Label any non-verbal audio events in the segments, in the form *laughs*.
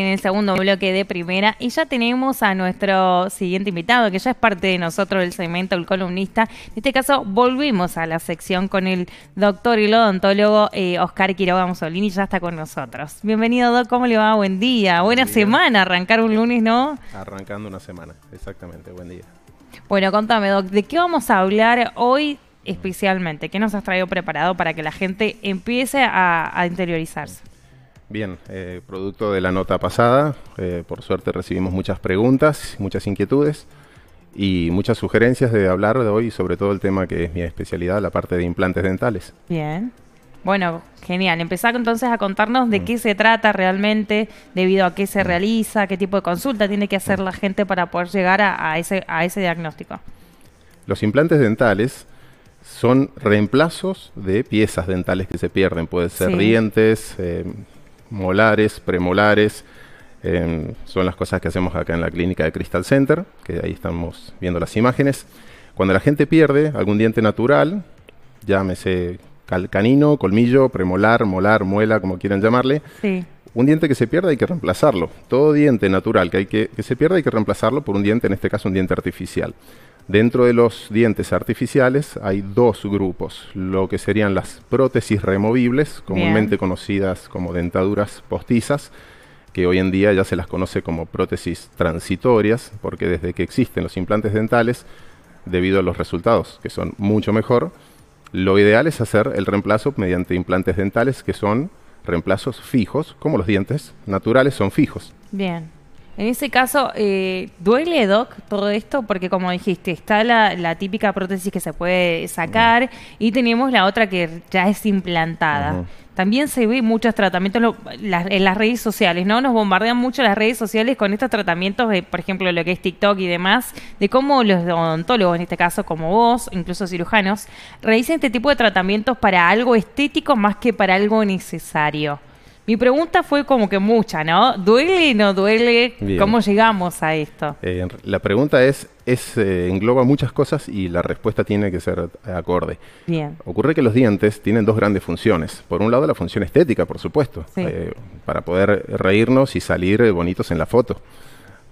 en el segundo bloque de primera y ya tenemos a nuestro siguiente invitado, que ya es parte de nosotros del segmento El Columnista. En este caso, volvimos a la sección con el doctor y el odontólogo eh, Oscar Quiroga Mussolini, ya está con nosotros. Bienvenido, Doc, ¿cómo le va? Buen día, buena semana, arrancar un lunes, ¿no? Arrancando una semana, exactamente, buen día. Bueno, contame, Doc, ¿de qué vamos a hablar hoy? especialmente? ¿Qué nos has traído preparado para que la gente empiece a interiorizarse? Bien, eh, producto de la nota pasada, eh, por suerte recibimos muchas preguntas, muchas inquietudes y muchas sugerencias de hablar de hoy, sobre todo el tema que es mi especialidad, la parte de implantes dentales. Bien. Bueno, genial. Empezar entonces a contarnos de mm. qué se trata realmente, debido a qué se mm. realiza, qué tipo de consulta tiene que hacer mm. la gente para poder llegar a, ese, diagnóstico. Los implantes dentales son reemplazos de piezas dentales que se pierden. Pueden ser dientes, eh, molares, premolares. Em, son las cosas que hacemos acá en la clínica de Crystal Center, que ahí estamos viendo las imágenes. Cuando la gente pierde algún diente natural, llámese calcanino, colmillo, premolar, molar, muela, como quieran llamarle, un diente que se pierde hay que reemplazarlo. Todo diente natural que, hay que se pierda hay que reemplazarlo por un diente, en este caso un diente artificial. Dentro de los dientes artificiales hay dos grupos, lo que serían las prótesis removibles, comúnmente conocidas como dentaduras postizas, que hoy en día ya se las conoce como prótesis transitorias, porque desde que existen los implantes dentales, debido a los resultados, que son mucho mejor, lo ideal es hacer el reemplazo mediante implantes dentales que son reemplazos fijos, como los dientes naturales son fijos. Bien. En ese caso, eh, ¿duele, Doc, todo esto? Porque como dijiste, está la, típica prótesis que se puede sacar y tenemos la otra que ya es implantada. También se ve muchos tratamientos en las redes sociales, ¿no? Nos bombardean mucho las redes sociales con estos tratamientos, de, por ejemplo, lo que es TikTok y demás, de cómo los odontólogos, en este caso como vos, incluso cirujanos, realizan este tipo de tratamientos para algo estético más que para algo necesario. Mi pregunta fue como que mucha, ¿no? ¿Duele o no duele? ¿Cómo llegamos a esto? Eh, la pregunta es, es eh, engloba muchas cosas y la respuesta tiene que ser acorde. Bien. Ocurre que los dientes tienen dos grandes funciones. Por un lado, la función estética, por supuesto, eh, para poder reírnos y salir bonitos en la foto.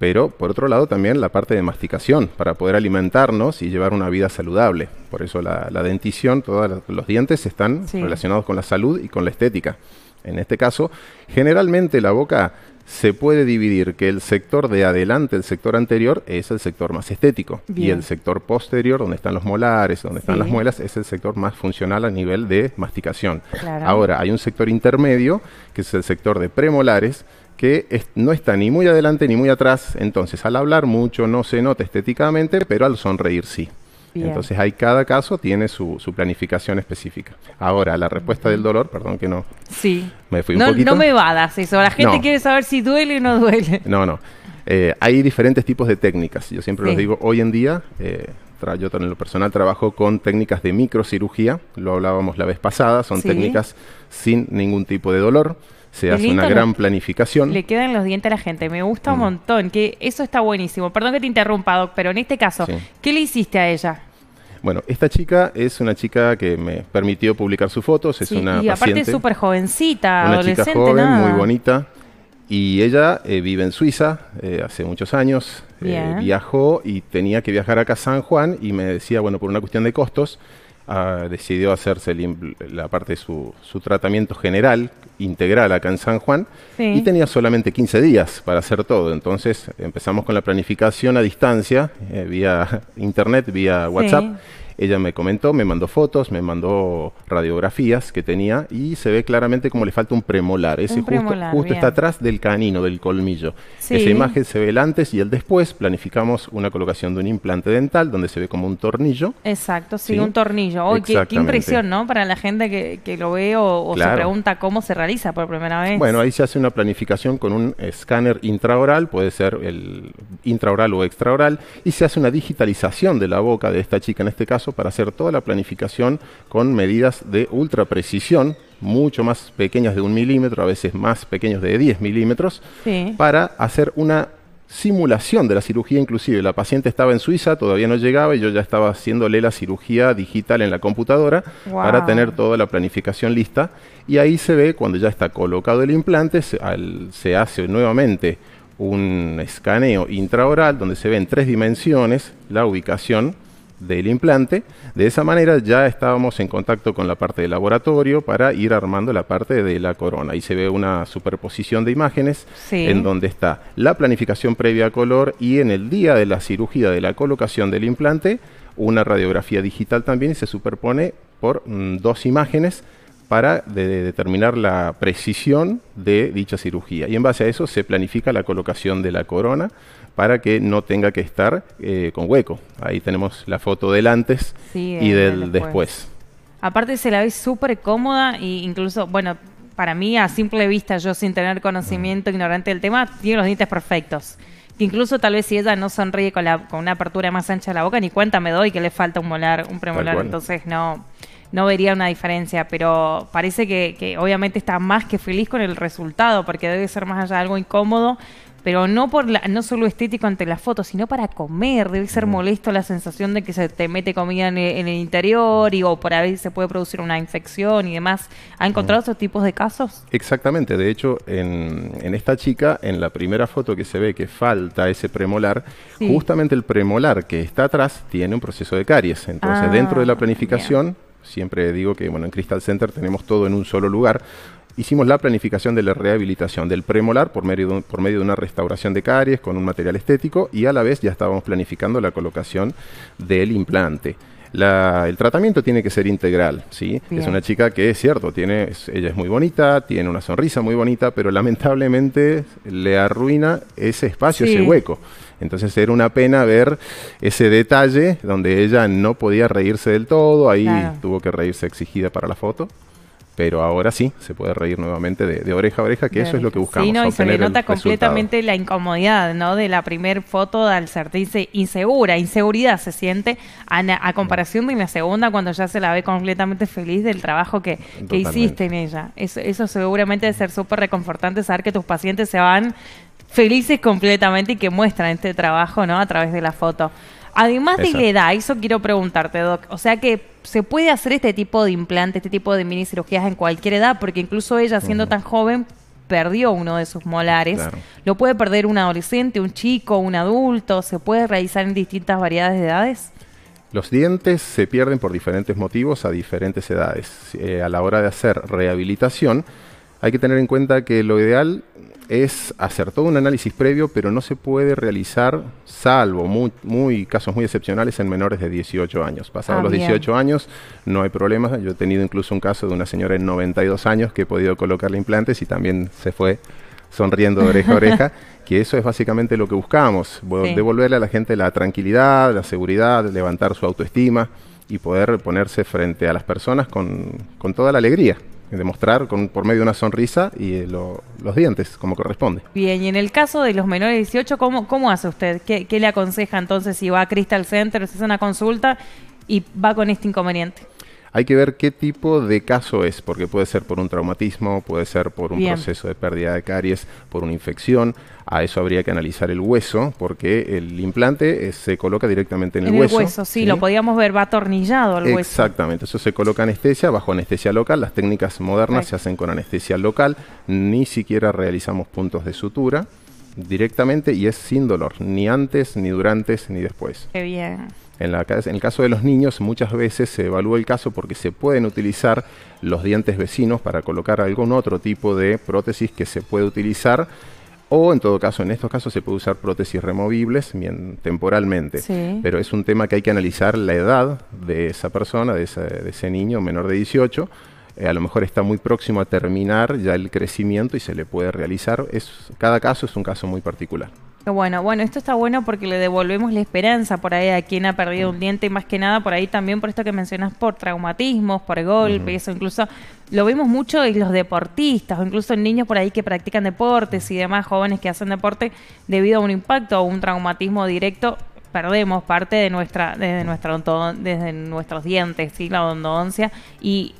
Pero por otro lado también la parte de masticación, para poder alimentarnos y llevar una vida saludable. Por eso la, dentición, todos los dientes están relacionados con la salud y con la estética. En este caso, generalmente la boca se puede dividir que el sector de adelante, el sector anterior, es el sector más estético. Y el sector posterior, donde están los molares, donde están las muelas, es el sector más funcional a nivel de masticación. Ahora, hay un sector intermedio, que es el sector de premolares, que no está ni muy adelante ni muy atrás. Entonces, al hablar mucho no se nota estéticamente, pero al sonreír sí. Entonces hay cada caso tiene su, planificación específica. Ahora, la respuesta del dolor, perdón que no. Me fui no, No me vadas eso. La gente quiere saber si duele o no duele. No, no. Eh, hay diferentes tipos de técnicas. Yo siempre lo digo, hoy en día, eh, yo en lo personal trabajo con técnicas de microcirugía, lo hablábamos la vez pasada, son técnicas sin ningún tipo de dolor se hace una gran planificación. Le quedan los dientes a la gente, me gusta un mm. montón, que eso está buenísimo. Perdón que te interrumpa, Doc, pero en este caso, ¿qué le hiciste a ella? Bueno, esta chica es una chica que me permitió publicar sus fotos, es una y aparte es súper jovencita, adolescente, chica muy bonita. Y ella eh, vive en Suiza eh, hace muchos años, eh, viajó y tenía que viajar acá a San Juan y me decía, bueno, por una cuestión de costos, ah, decidió hacerse la parte de su, su, tratamiento general, integral acá en San Juan y tenía solamente 15 días para hacer todo. Entonces empezamos con la planificación a distancia, eh, vía internet, vía WhatsApp. Ella me comentó, me mandó fotos, me mandó radiografías que tenía y se ve claramente como le falta un premolar. Ese justo, está atrás del canino, del colmillo. Esa imagen se ve el antes y el después. Planificamos una colocación de un implante dental donde se ve como un tornillo. Exacto, sí, un tornillo. qué, impresión, ¿no? Para la gente que, lo ve o, se pregunta cómo se realiza por primera vez. Bueno, ahí se hace una planificación con un escáner intraoral, puede ser el intraoral o extraoral, y se hace una digitalización de la boca de esta chica en este caso para hacer toda la planificación con medidas de ultra precisión, mucho más pequeñas de un milímetro, a veces más pequeños de 10 milímetros, para hacer una simulación de la cirugía inclusive. La paciente estaba en Suiza, todavía no llegaba y yo ya estaba haciéndole la cirugía digital en la computadora para tener toda la planificación lista. Y ahí se ve cuando ya está colocado el implante, se, se hace nuevamente un escaneo intraoral donde se ve en tres dimensiones la ubicación del implante. De esa manera ya estábamos en contacto con la parte del laboratorio para ir armando la parte de la corona. Y se ve una superposición de imágenes en donde está la planificación previa a color y en el día de la cirugía de la colocación del implante, una radiografía digital también se superpone por mm, dos imágenes para de, determinar la precisión de dicha cirugía. Y en base a eso se planifica la colocación de la corona para que no tenga que estar eh, con hueco. Ahí tenemos la foto del antes y del, después. Aparte se la ve súper cómoda e incluso, bueno, para mí a simple vista, yo sin tener conocimiento mm. ignorante del tema, tiene los dientes perfectos incluso tal vez si ella no sonríe con, con una apertura más ancha de la boca, ni cuenta me doy que le falta un molar, un premolar, entonces no, no vería una diferencia, pero parece que, que obviamente está más que feliz con el resultado, porque debe ser más allá de algo incómodo, pero no por la, no solo estético ante la foto, sino para comer. Debe ser molesto la sensación de que se te mete comida en el, interior y o por ahí se puede producir una infección y demás. ¿Ha encontrado esos tipos de casos? Exactamente. De hecho, en, en, esta chica, en la primera foto que se ve que falta ese premolar, justamente el premolar que está atrás tiene un proceso de caries. Entonces, dentro de la ah, planificación... siempre digo que bueno, en Crystal Center tenemos todo en un solo lugar, hicimos la planificación de la rehabilitación del premolar por medio, de por medio de una restauración de caries con un material estético y a la vez ya estábamos planificando la colocación del implante. el tratamiento tiene que ser integral, ¿sí? Es una chica que es cierto, tiene, ella es muy bonita, tiene una sonrisa muy bonita, pero lamentablemente le arruina ese espacio, ese hueco. Entonces era una pena ver ese detalle donde ella no podía reírse del todo, ahí tuvo que reírse exigida para la foto pero ahora sí se puede reír nuevamente de, oreja a oreja, que eso es lo que buscamos. Sí, y se le nota completamente la incomodidad, ¿no? De la primera foto al sentirse insegura, inseguridad se siente a, comparación de la segunda cuando ya se la ve completamente feliz del trabajo que, que hiciste en ella. Eso, seguramente debe ser súper reconfortante saber que tus pacientes se van felices completamente y que muestran este trabajo, ¿no? A través de la foto. Además de la edad, eso quiero preguntarte, Doc. O sea que se puede hacer este tipo de implante, este tipo de mini cirugías en cualquier edad, porque incluso ella, siendo tan joven, perdió uno de sus molares. Lo puede perder un adolescente, un chico, un adulto. Se puede realizar en distintas variedades de edades. Los dientes se pierden por diferentes motivos a diferentes edades. Eh, a la hora de hacer rehabilitación, hay que tener en cuenta que lo ideal es hacer todo un análisis previo, pero no se puede realizar, salvo muy, casos muy excepcionales, en menores de 18 años. Pasados ah, los 18 años no hay problemas. Yo he tenido incluso un caso de una señora de 92 años que he podido colocarle implantes y también se fue sonriendo de oreja a oreja, *laughs* que eso es básicamente lo que buscamos, devolverle a la gente la tranquilidad, la seguridad, levantar su autoestima y poder ponerse frente a las personas con toda la alegría. Eh, demostrar con, por medio de una sonrisa y eh, los dientes, como corresponde. Bien, y en el caso de los menores de 18, ¿cómo, cómo hace usted? ¿Qué, le aconseja entonces si va a Crystal Center, si hace una consulta y va con este inconveniente? Hay que ver qué tipo de caso es, porque puede ser por un traumatismo, puede ser por un proceso de pérdida de caries, por una infección. A eso habría que analizar el hueso, porque el implante eh, se coloca directamente en, el hueso. En el hueso, sí, lo podíamos ver, va atornillado al hueso. Exactamente, eso se coloca anestesia bajo anestesia local. Las técnicas modernas se hacen con anestesia local, ni siquiera realizamos puntos de sutura directamente y es sin dolor, ni antes, ni durante, ni después. Qué bien. En, el caso de los niños, muchas veces se evalúa el caso porque se pueden utilizar los dientes vecinos para colocar algún otro tipo de prótesis que se puede utilizar o en todo caso, en estos casos se puede usar prótesis removibles temporalmente. Pero es un tema que hay que analizar la edad de esa persona, de, de ese niño menor de 18, eh, a lo mejor está muy próximo a terminar ya el crecimiento y se le puede realizar. Es, cada caso es un caso muy particular. Bueno, bueno, esto está bueno porque le devolvemos la esperanza por ahí a quien ha perdido un mm. diente y más que nada por ahí también por esto que mencionas, por traumatismos, por golpes, eso incluso lo vemos mucho en los deportistas, o incluso en niños por ahí que practican deportes y demás jóvenes que hacen deporte debido a un impacto o un traumatismo directo perdemos parte de nuestra desde nuestra desde nuestros dientes, la dondoncia y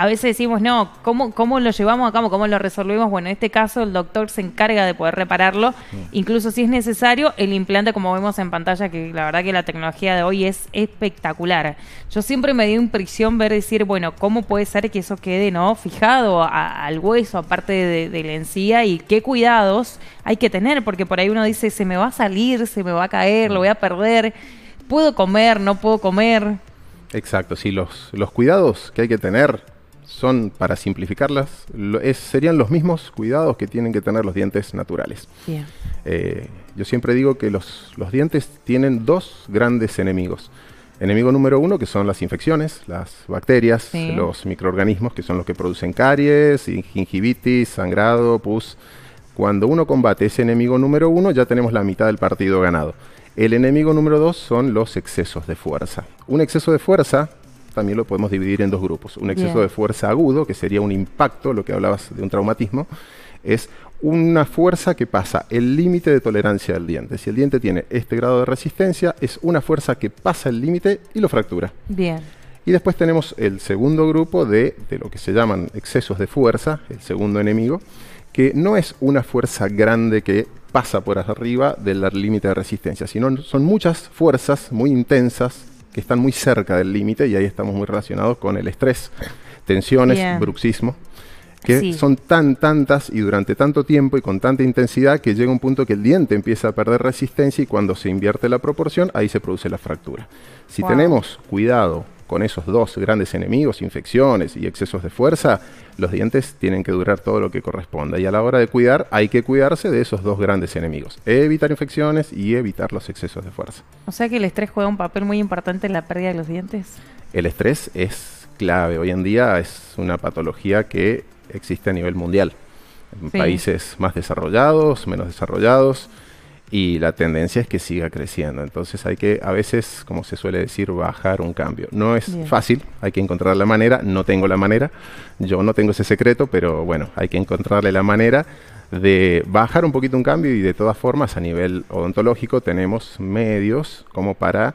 a veces decimos, no, ¿cómo, lo llevamos a cabo? ¿Cómo lo resolvemos? Bueno, en este caso el doctor se encarga de poder repararlo, mm. incluso si es necesario, el implante, como vemos en pantalla, que la verdad que la tecnología de hoy es espectacular. Yo siempre me dio impresión ver decir, bueno, ¿cómo puede ser que eso quede no fijado al hueso, aparte de, la encía, y qué cuidados hay que tener? Porque por ahí uno dice, se me va a salir, se me va a caer, lo mm. voy a perder, puedo comer, no puedo comer. Exacto, sí, los, los cuidados que hay que tener son, para simplificarlas, serían los mismos cuidados que tienen que tener los dientes naturales. Eh, yo siempre digo que los, dientes tienen dos grandes enemigos. Enemigo número uno, que son las infecciones, las bacterias, los microorganismos, que son los que producen caries, gingivitis, sangrado, pus. Cuando uno combate ese enemigo número uno, ya tenemos la mitad del partido ganado. El enemigo número dos son los excesos de fuerza. Un exceso de fuerza también lo podemos dividir en dos grupos. Un exceso de fuerza agudo, que sería un impacto, lo que hablabas de un traumatismo, es una fuerza que pasa el límite de tolerancia del diente. Si el diente tiene este grado de resistencia, es una fuerza que pasa el límite y lo fractura. Bien. Y después tenemos el segundo grupo de, de lo que se llaman excesos de fuerza, el segundo enemigo, que no es una fuerza grande que pasa por arriba del límite de resistencia, sino son muchas fuerzas muy intensas que están muy cerca del límite y ahí estamos muy relacionados con el estrés, tensiones, bruxismo, que son tan tantas y durante tanto tiempo y con tanta intensidad que llega un punto que el diente empieza a perder resistencia y cuando se invierte la proporción, ahí se produce la fractura. Si tenemos cuidado con esos dos grandes enemigos, infecciones y excesos de fuerza, los dientes tienen que durar todo lo que corresponda. Y a la hora de cuidar, hay que cuidarse de esos dos grandes enemigos. Evitar infecciones y evitar los excesos de fuerza. O sea que el estrés juega un papel muy importante en la pérdida de los dientes. El estrés es clave. Hoy en día es una patología que existe a nivel mundial. En países más desarrollados, menos desarrollados y la tendencia es que siga creciendo. Entonces hay que a veces, como se suele decir, bajar un cambio. No es fácil, hay que encontrar la manera, no tengo la manera, yo no tengo ese secreto, pero bueno, hay que encontrarle la manera de bajar un poquito un cambio y de todas formas a nivel odontológico tenemos medios como para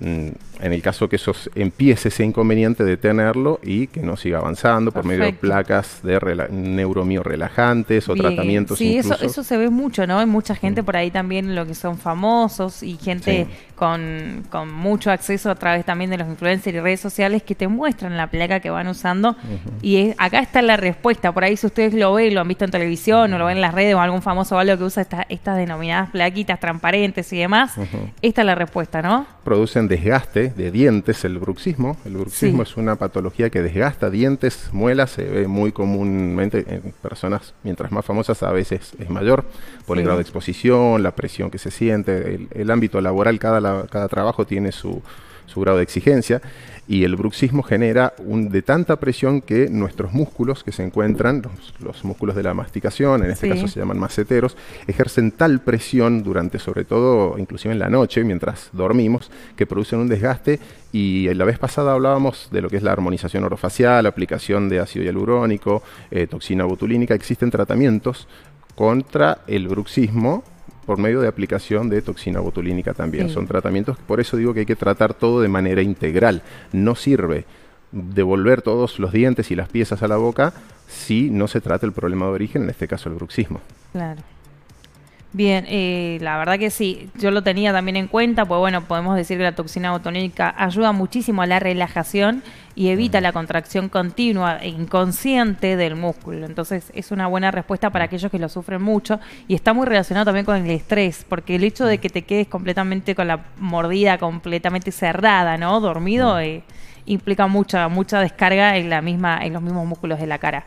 mm, en el caso que eso empiece ese inconveniente, de tenerlo y que no siga avanzando por medio de placas de neuromio relajantes o tratamientos. Sí, Eso, eso se ve mucho, ¿no? Hay mucha gente mm. por ahí también, lo que son famosos y gente con, mucho acceso a través también de los influencers y redes sociales que te muestran la placa que van usando. Y acá está la respuesta. Por ahí, si ustedes lo ven, lo han visto en televisión o lo ven en las redes o algún famoso o algo que usa estas denominadas plaquitas transparentes y demás, esta es la respuesta, ¿no? Producen desgaste de dientes, el bruxismo. El bruxismo es una patología que desgasta dientes, muelas, se ve muy comúnmente en personas, mientras más famosas, a veces es mayor, por el grado de exposición, la presión que se siente, el, ámbito laboral, cada, cada trabajo tiene su, su grado de exigencia y el bruxismo genera un, de tanta presión que nuestros músculos que se encuentran, los, músculos de la masticación, en este caso se llaman maceteros, ejercen tal presión durante, sobre todo, inclusive en la noche, mientras dormimos, que producen un desgaste. Y la vez pasada hablábamos de lo que es la armonización orofacial, aplicación de ácido hialurónico, eh, toxina botulínica. Existen tratamientos contra el bruxismo por medio de aplicación de toxina botulínica también. Son tratamientos que por eso digo que hay que tratar todo de manera integral. No sirve devolver todos los dientes y las piezas a la boca si no se trata el problema de origen, en este caso el bruxismo. Claro. Bien, eh, la verdad que sí, yo lo tenía también en cuenta, pues bueno, podemos decir que la toxina botónica ayuda muchísimo a la relajación y evita la contracción continua e inconsciente del músculo. Entonces es una buena respuesta para aquellos que lo sufren mucho y está muy relacionado también con el estrés, porque el hecho de que te quedes completamente con la mordida completamente cerrada, ¿no? Dormido eh, implica mucha mucha descarga en la misma en los mismos músculos de la cara.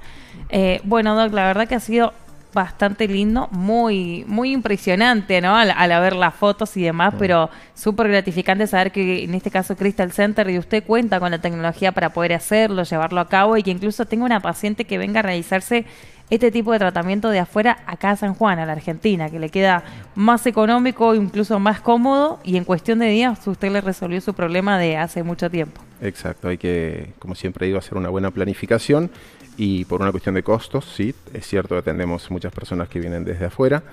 Eh, bueno, Doc, la verdad que ha sido bastante lindo, muy, muy impresionante, ¿no? Al, al ver las fotos y demás, mm. pero súper gratificante saber que en este caso Crystal Center y usted cuenta con la tecnología para poder hacerlo, llevarlo a cabo y que incluso tenga una paciente que venga a realizarse este tipo de tratamiento de afuera acá a San Juan, a la Argentina, que le queda más económico, incluso más cómodo, y en cuestión de días usted le resolvió su problema de hace mucho tiempo. Exacto, hay que, como siempre digo, hacer una buena planificación y por una cuestión de costos, sí, es cierto que atendemos muchas personas que vienen desde afuera.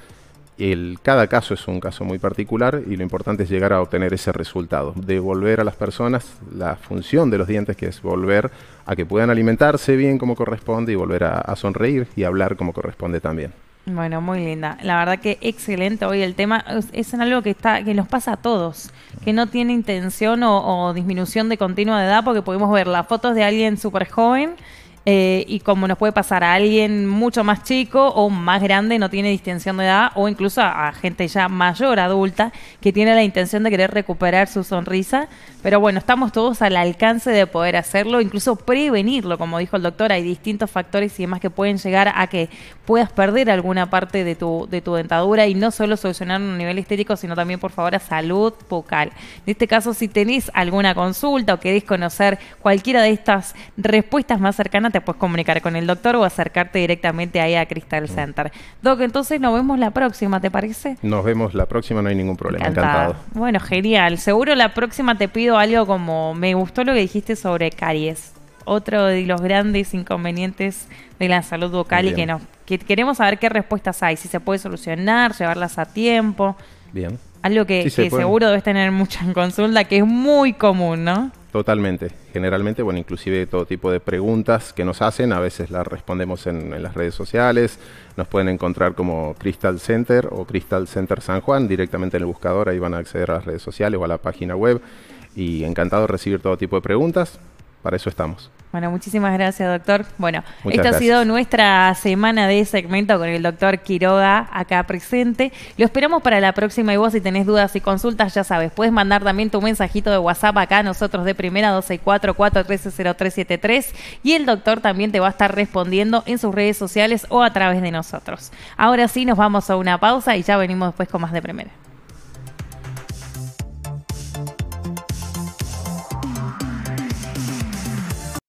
El, cada caso es un caso muy particular y lo importante es llegar a obtener ese resultado, devolver a las personas la función de los dientes, que es volver a que puedan alimentarse bien como corresponde y volver a, sonreír y hablar como corresponde también. Bueno, muy linda. La verdad que excelente hoy el tema. Es, algo que está que nos pasa a todos, que no tiene intención o, disminución de continua de edad, porque podemos ver las fotos de alguien súper joven eh, y como nos puede pasar a alguien mucho más chico o más grande, no tiene distinción de edad, o incluso a, gente ya mayor, adulta, que tiene la intención de querer recuperar su sonrisa. Pero bueno, estamos todos al alcance de poder hacerlo, incluso prevenirlo, como dijo el doctor, hay distintos factores y demás que pueden llegar a que puedas perder alguna parte de tu, de tu dentadura y no solo solucionar un nivel estético, sino también, por favor, a salud vocal En este caso, si tenés alguna consulta o querés conocer cualquiera de estas respuestas más cercanas, te puedes comunicar con el doctor o acercarte directamente ahí a Crystal mm. Center. Doc, entonces nos vemos la próxima, ¿te parece? Nos vemos la próxima, no hay ningún problema. Encantado. Bueno, genial. Seguro la próxima te pido algo como, me gustó lo que dijiste sobre caries otro de los grandes inconvenientes de la salud vocal y que queremos saber qué respuestas hay, si se puede solucionar, llevarlas a tiempo. Bien. Algo que, seguro debes tener mucha en consulta, que es muy común, ¿no? Totalmente. Generalmente, bueno, inclusive todo tipo de preguntas que nos hacen, a veces las respondemos en, las redes sociales, nos pueden encontrar como Crystal Center o Crystal Center San Juan, directamente en el buscador, ahí van a acceder a las redes sociales o a la página web y encantado de recibir todo tipo de preguntas, para eso estamos. Bueno, muchísimas gracias, doctor. Bueno, esta ha sido nuestra semana de segmento con el doctor Quiroga acá presente. Lo esperamos para la próxima y vos si tenés dudas y consultas, ya sabes, puedes mandar también tu mensajito de WhatsApp acá a nosotros de primera tres 130373 y el doctor también te va a estar respondiendo en sus redes sociales o a través de nosotros. Ahora sí, nos vamos a una pausa y ya venimos después con más de primera.